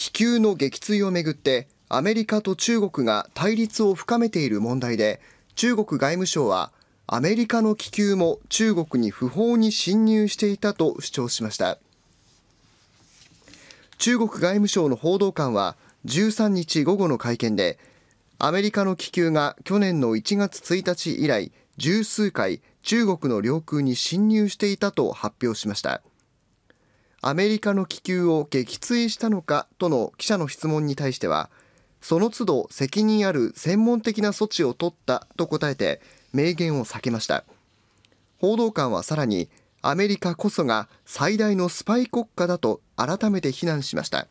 気球の撃墜をめぐってアメリカと中国が対立を深めている問題で中国外務省はアメリカの気球も中国に不法に侵入していたと主張しました中国外務省の報道官は13日午後の会見でアメリカの気球が去年の1月1日以来十数回中国の領空に侵入していたと発表しました。アメリカの気球を撃墜したのかとの記者の質問に対してはその都度責任ある専門的な措置を取ったと答えて明言を避けました報道官はさらにアメリカこそが最大のスパイ国家だと改めて非難しました。